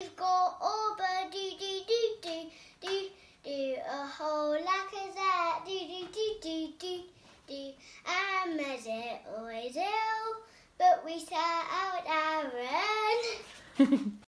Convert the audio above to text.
We've got all the do do do do do do a whole lot is that do do do do do do and as it always ill, but we set out our run.